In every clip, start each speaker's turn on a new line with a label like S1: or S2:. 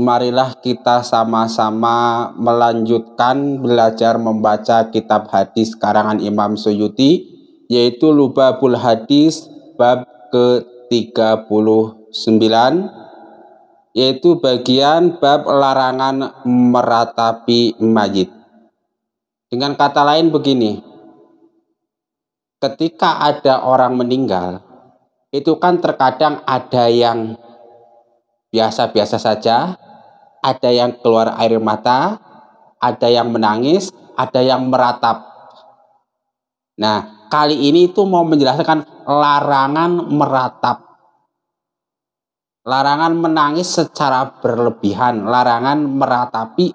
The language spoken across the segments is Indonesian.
S1: marilah kita sama-sama melanjutkan belajar membaca kitab hadis karangan Imam Suyuti yaitu Lubabul Hadis bab ke-39 yaitu bagian bab larangan meratapi majid. Dengan kata lain begini, ketika ada orang meninggal, itu kan terkadang ada yang biasa-biasa saja, ada yang keluar air mata, ada yang menangis, ada yang meratap. Nah, kali ini itu mau menjelaskan larangan meratap. Larangan menangis secara berlebihan, larangan meratapi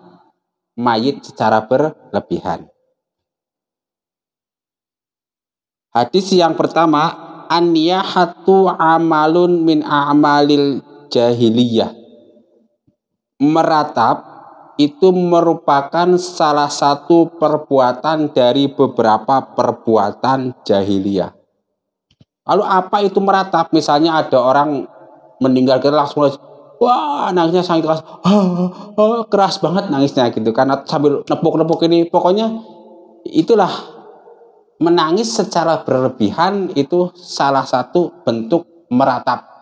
S1: mayit secara berlebihan. Hadis yang pertama, an-niyahatu amalun min a'malil jahiliyah. Meratap itu merupakan salah satu perbuatan dari beberapa perbuatan jahiliyah. Lalu apa itu meratap? Misalnya ada orang meninggal kita langsung wah nangisnya sangat keras oh, oh, keras banget nangisnya gitu karena sambil nepuk-nepuk ini pokoknya itulah menangis secara berlebihan itu salah satu bentuk meratap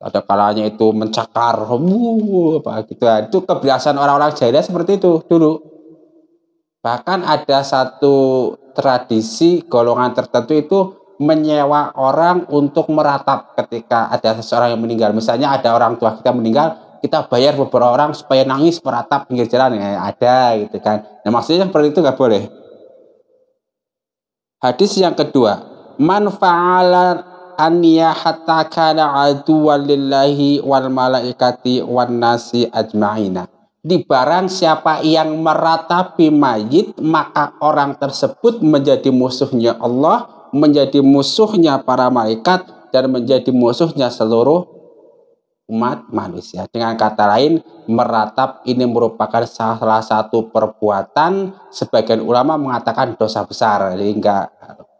S1: ada kalanya itu mencakar wuh, apa gitu nah, itu kebiasaan orang-orang jahiliyah seperti itu dulu bahkan ada satu tradisi golongan tertentu itu menyewa orang untuk meratap ketika ada seseorang yang meninggal misalnya ada orang tua kita meninggal kita bayar beberapa orang supaya nangis meratap pinggir jalan ya ada gitu kan nah maksudnya seperti itu nggak boleh hadis yang kedua manfaalan anniya hatta kana aduwan lillahi wal malaikati wan nasi ajma'ina. Di barang siapa yang meratapi mayit, maka orang tersebut menjadi musuhnya Allah, menjadi musuhnya para malaikat, dan menjadi musuhnya seluruh umat manusia. Dengan kata lain, meratap ini merupakan salah satu perbuatan sebagian ulama mengatakan dosa besar, sehingga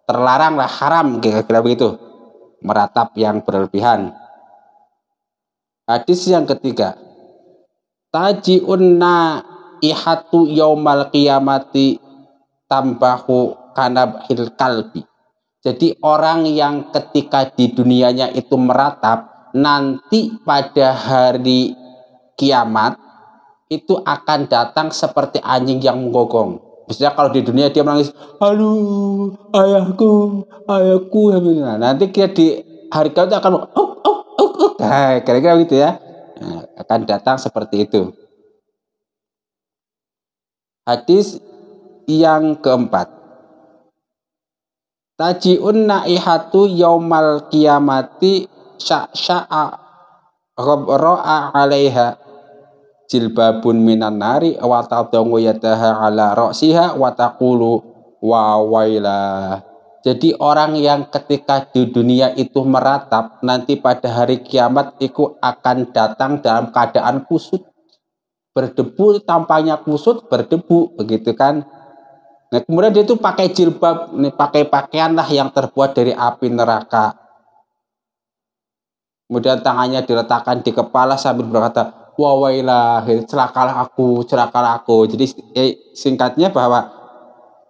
S1: terlaranglah haram kira-kira begitu meratap yang berlebihan. Hadis yang ketiga, tajiunna ihatu yaumal kiamati tambahu hil kalbi. Jadi orang yang ketika di dunianya itu meratap, nanti pada hari kiamat itu akan datang seperti anjing yang menggonggong. Maksudnya kalau di dunia dia menangis, halo ayahku, ayahku. Nah, nanti dia di hari kau akan oh, oh, oh, oh, oh. Nah, kira-kira gitu ya. Nah, akan datang seperti itu. Hadis yang keempat. Tajiun naihatu yaumal kiamati sya'sya'a ro'a alaiha jilbabun minan nari wa tadongu yadaha ala roksiha wa taqulu wa wailah. Jadi orang yang ketika di dunia itu meratap, nanti pada hari kiamat itu akan datang dalam keadaan kusut. Berdebu, tampaknya kusut, berdebu, begitu kan. Nah, kemudian dia itu pakai jilbab, nih pakai pakaian lah yang terbuat dari api neraka. Kemudian tangannya diletakkan di kepala sambil berkata, wawailah celakalah aku celakalah aku jadi eh, singkatnya bahwa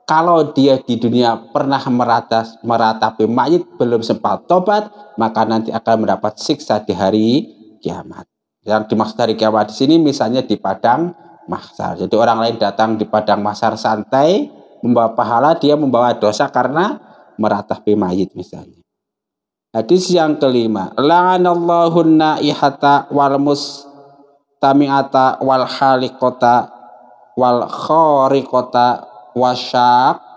S1: kalau dia di dunia pernah meratas, meratapi mayit belum sempat tobat maka nanti akan mendapat siksa di hari kiamat yang dimaksud dari kiamat di sini misalnya di padang mahsar jadi orang lain datang di padang mahsar santai membawa pahala dia membawa dosa karena meratapi mayit misalnya Hadis yang kelima, la'anallahu naihata wal tamiata wal halikota wal kota wasali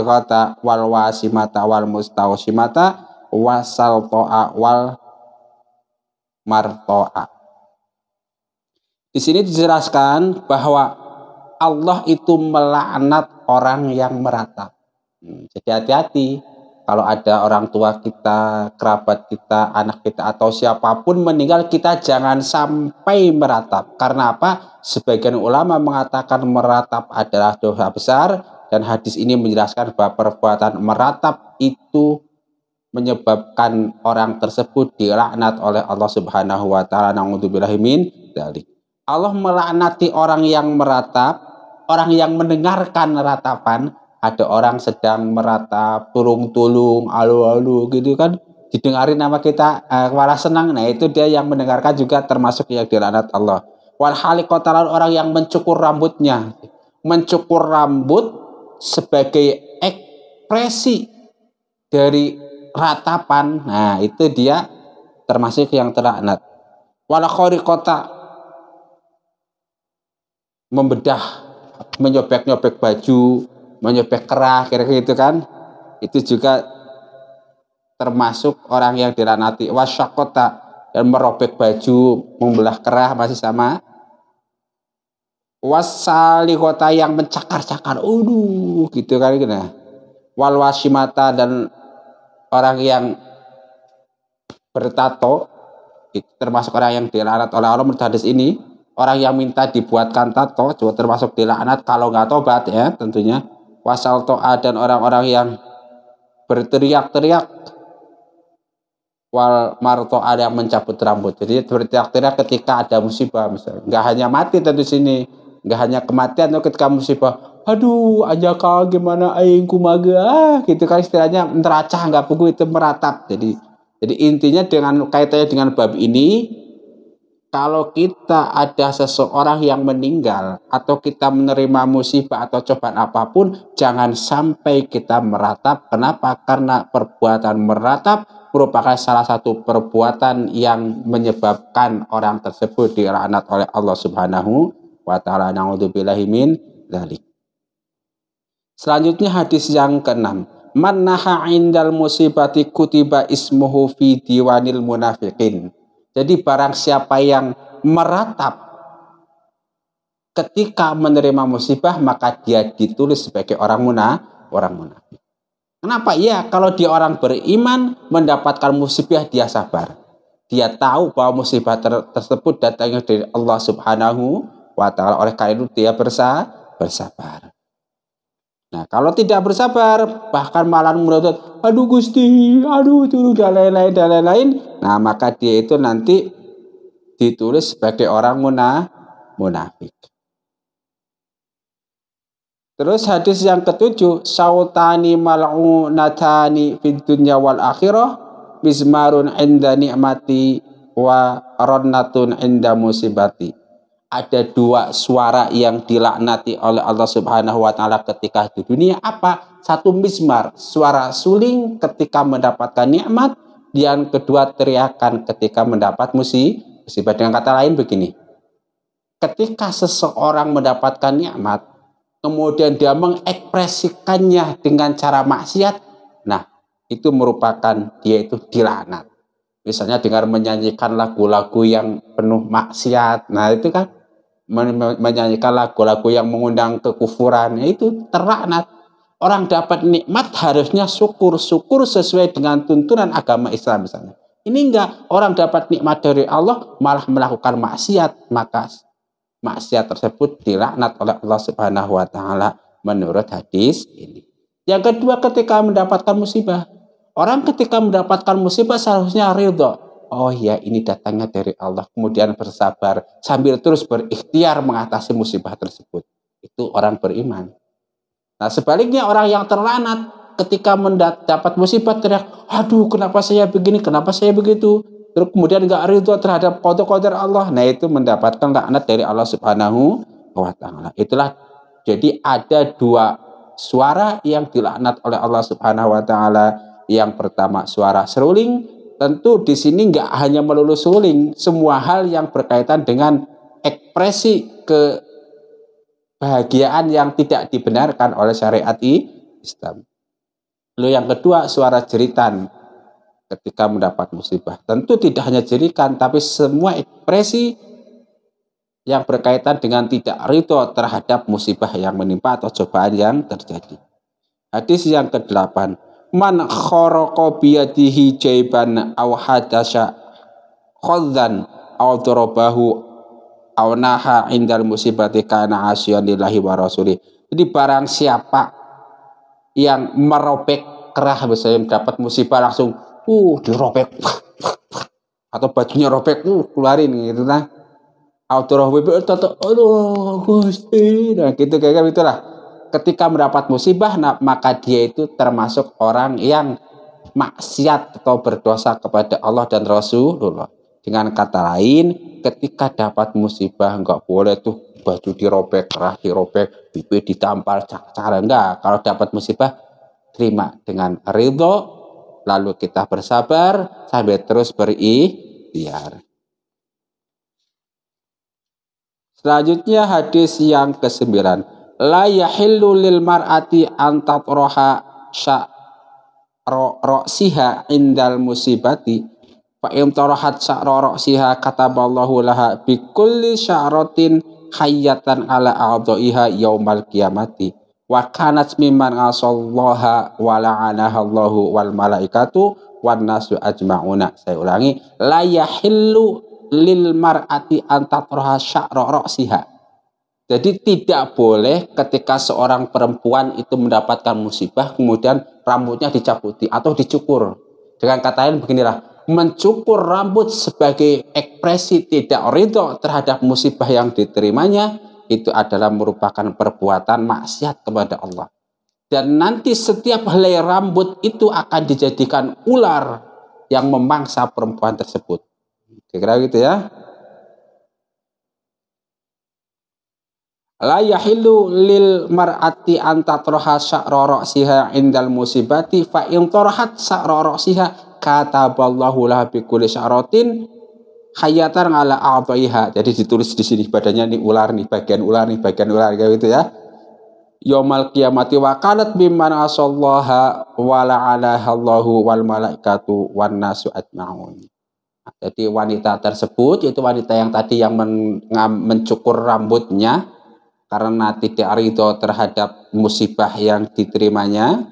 S1: kota wal wasimata wal mustausimata wasal toa wal martoa. Di sini dijelaskan bahwa Allah itu melaknat orang yang merata. Hmm, jadi hati-hati kalau ada orang tua kita, kerabat kita, anak kita atau siapapun meninggal kita jangan sampai meratap. Karena apa? Sebagian ulama mengatakan meratap adalah dosa besar dan hadis ini menjelaskan bahwa perbuatan meratap itu menyebabkan orang tersebut dilaknat oleh Allah Subhanahu wa taala. Nauzubillahi min Allah melaknati orang yang meratap, orang yang mendengarkan ratapan ada orang sedang merata tulung-tulung alu-alu gitu kan didengarin nama kita uh, senang nah itu dia yang mendengarkan juga termasuk yang dilanat Allah wal lalu orang yang mencukur rambutnya mencukur rambut sebagai ekspresi dari ratapan nah itu dia termasuk yang terlaknat walakori kota membedah menyobek-nyobek baju menyobek kerah kira-kira itu kan itu juga termasuk orang yang diranati wasyakota dan merobek baju membelah kerah masih sama wasali kota yang mencakar-cakar uduh gitu kan gitu nah. walwasimata dan orang yang bertato itu termasuk orang yang dilanat oleh Allah menurut hadis ini orang yang minta dibuatkan tato juga termasuk dilaknat kalau nggak tobat ya tentunya wasal to'a dan orang-orang yang berteriak-teriak wal marto ada yang mencabut rambut. Jadi berteriak-teriak ketika ada musibah misalnya. Nggak hanya mati tentu sini, nggak hanya kematian tapi ketika musibah. Aduh, aja kau gimana aing kumaga ah, gitu kan istilahnya neraca nggak pugu itu meratap. Jadi jadi intinya dengan kaitannya dengan bab ini kalau kita ada seseorang yang meninggal atau kita menerima musibah atau cobaan apapun, jangan sampai kita meratap. Kenapa? Karena perbuatan meratap merupakan salah satu perbuatan yang menyebabkan orang tersebut dilaknat oleh Allah Subhanahu wa taala. Nauzubillahi min dalik. Selanjutnya hadis yang keenam. Man naha indal musibati kutiba ismuhu fi diwanil munafiqin jadi barang siapa yang meratap ketika menerima musibah maka dia ditulis sebagai orang muna, orang munafik. Kenapa? Ya, kalau dia orang beriman mendapatkan musibah dia sabar. Dia tahu bahwa musibah ter tersebut datangnya dari Allah Subhanahu wa taala. Oleh karena itu dia bersa bersabar. Nah, kalau tidak bersabar, bahkan malah merotot, aduh Gusti, aduh turu dan lain-lain dan lain-lain. Nah, maka dia itu nanti ditulis sebagai orang munah, munafik. Terus hadis yang ketujuh, sautani mal'unatani fid dunya wal akhirah bismarun inda ni'mati wa ronnatun inda musibati ada dua suara yang dilaknati oleh Allah Subhanahu wa taala ketika di dunia apa? Satu mismar, suara suling ketika mendapatkan nikmat, dan kedua teriakan ketika mendapat musibah. Dengan kata lain begini. Ketika seseorang mendapatkan nikmat, kemudian dia mengekspresikannya dengan cara maksiat, nah itu merupakan dia itu dilaknat misalnya dengar menyanyikan lagu-lagu yang penuh maksiat. Nah, itu kan men menyanyikan lagu-lagu yang mengundang kekufuran nah, itu teraknat. Orang dapat nikmat harusnya syukur-syukur sesuai dengan tuntunan agama Islam misalnya. Ini enggak orang dapat nikmat dari Allah malah melakukan maksiat, maka maksiat tersebut dilaknat oleh Allah Subhanahu wa taala menurut hadis ini. Yang kedua ketika mendapatkan musibah, Orang ketika mendapatkan musibah seharusnya ridho. Oh ya, ini datangnya dari Allah. Kemudian bersabar sambil terus berikhtiar mengatasi musibah tersebut. Itu orang beriman. Nah sebaliknya orang yang terlanat ketika mendapat musibah teriak, aduh kenapa saya begini, kenapa saya begitu. Terus kemudian gak ridho terhadap kodok-kodok Allah. Nah itu mendapatkan laknat dari Allah subhanahu wa ta'ala. Itulah jadi ada dua suara yang dilaknat oleh Allah subhanahu wa ta'ala yang pertama suara seruling, tentu di sini nggak hanya melulu seruling, semua hal yang berkaitan dengan ekspresi kebahagiaan yang tidak dibenarkan oleh syariat Islam. Lalu yang kedua suara jeritan ketika mendapat musibah. Tentu tidak hanya jeritan, tapi semua ekspresi yang berkaitan dengan tidak rito terhadap musibah yang menimpa atau cobaan yang terjadi. Hadis yang ke-8 man kharaqa biyadihi jaiban aw hadasa khadzan aw darabahu aw naha indal musibati kana asyan lillahi wa rasuli. Jadi barang siapa yang merobek kerah misalnya dapat musibah langsung uh dirobek atau bajunya robek uh keluarin gitu lah. Autorah aduh gusti nah gitu kayak gitu gitulah ketika mendapat musibah nah, maka dia itu termasuk orang yang maksiat atau berdosa kepada Allah dan Rasulullah. Dengan kata lain, ketika dapat musibah enggak boleh tuh baju dirobek, kerah dirobek, bibir ditampar, cara enggak. Kalau dapat musibah terima dengan ridho, lalu kita bersabar sampai terus beri biar Selanjutnya hadis yang ke-9 la yahillu lil mar'ati sya sya'ro siha indal musibati fa in tarahat sya'ro siha kataballahu laha bi kulli sya'ratin hayyatan ala a'dha'iha yaumal qiyamati wa kanat mimman asallaha wa la'anaha Allahu wal malaikatu wan nasu ajma'una saya ulangi la yahillu lil mar'ati antatroha sya'ro siha jadi tidak boleh ketika seorang perempuan itu mendapatkan musibah kemudian rambutnya dicabuti atau dicukur. Dengan kata lain beginilah, mencukur rambut sebagai ekspresi tidak ridho terhadap musibah yang diterimanya itu adalah merupakan perbuatan maksiat kepada Allah. Dan nanti setiap helai rambut itu akan dijadikan ular yang memangsa perempuan tersebut. Kira-kira gitu ya. La yahillu lil mar'ati antatroha sa'ra siha indal musibati fa in tarhat sa'ra siha kataballahu laha bi kulli sya'ratin khayatar ala a'taiha. Jadi ditulis di sini badannya nih ular nih, bagian ular nih, bagian ular kayak gitu ya. Yomal kiamati wa kanat bimman asallaha wa la'alaha Allahu wal malaikatu wan nasu ajma'un. Jadi wanita tersebut itu wanita yang tadi yang men mencukur rambutnya karena tidak ridho terhadap musibah yang diterimanya,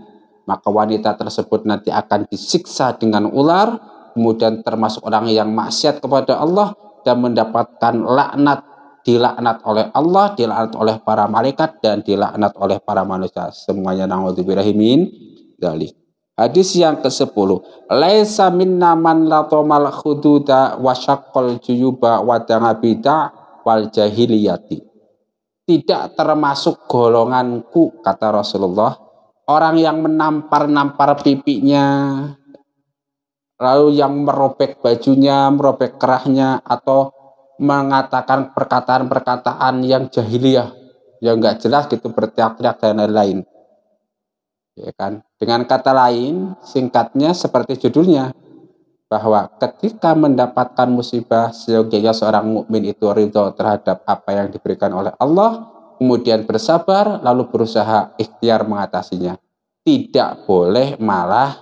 S1: maka wanita tersebut nanti akan disiksa dengan ular, kemudian termasuk orang yang maksiat kepada Allah dan mendapatkan laknat, dilaknat oleh Allah, dilaknat oleh para malaikat dan dilaknat oleh para manusia. Semuanya naudzubillahimin dalih Hadis yang ke-10. Laisa minna man latomal khududa wasyakol juyuba wadangabida wal jahiliyati tidak termasuk golonganku kata Rasulullah orang yang menampar-nampar pipinya lalu yang merobek bajunya merobek kerahnya atau mengatakan perkataan-perkataan yang jahiliyah yang nggak jelas gitu berteriak-teriak dan lain-lain ya kan dengan kata lain singkatnya seperti judulnya bahwa ketika mendapatkan musibah seyogianya seorang mukmin itu ridho terhadap apa yang diberikan oleh Allah kemudian bersabar lalu berusaha ikhtiar mengatasinya tidak boleh malah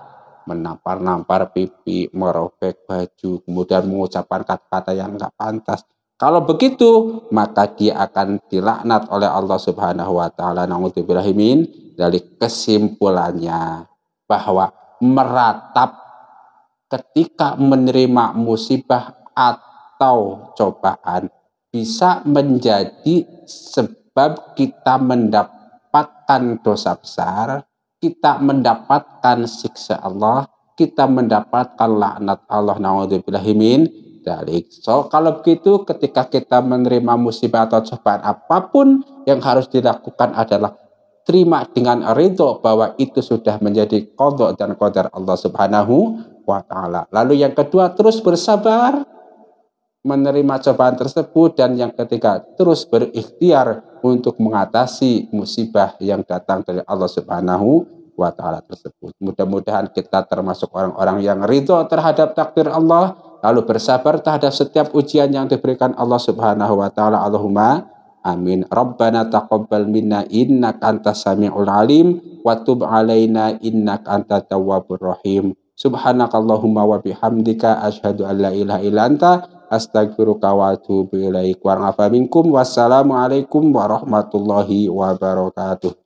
S1: menampar-nampar pipi merobek baju kemudian mengucapkan kata-kata yang nggak pantas kalau begitu maka dia akan dilaknat oleh Allah Subhanahu wa taala naudzubillahi min dari kesimpulannya bahwa meratap ketika menerima musibah atau cobaan bisa menjadi sebab kita mendapatkan dosa besar, kita mendapatkan siksa Allah, kita mendapatkan laknat Allah naudzubillahimin dalik. So kalau begitu ketika kita menerima musibah atau cobaan apapun yang harus dilakukan adalah terima dengan ridho bahwa itu sudah menjadi kodok dan kodar Allah subhanahu wa taala. Lalu yang kedua terus bersabar menerima cobaan tersebut dan yang ketiga terus berikhtiar untuk mengatasi musibah yang datang dari Allah Subhanahu wa taala tersebut. Mudah-mudahan kita termasuk orang-orang yang ridho terhadap takdir Allah lalu bersabar terhadap setiap ujian yang diberikan Allah Subhanahu wa taala. Allahumma Amin. Rabbana taqabbal minna innaka antas samiul alim wa tub alaina innaka antat tawwabur rahim. Subhanakallahumma wa bihamdika asyhadu an la ilaha illa anta astaghfiruka wa atubu ilaik. Wa warahmatullahi wabarakatuh.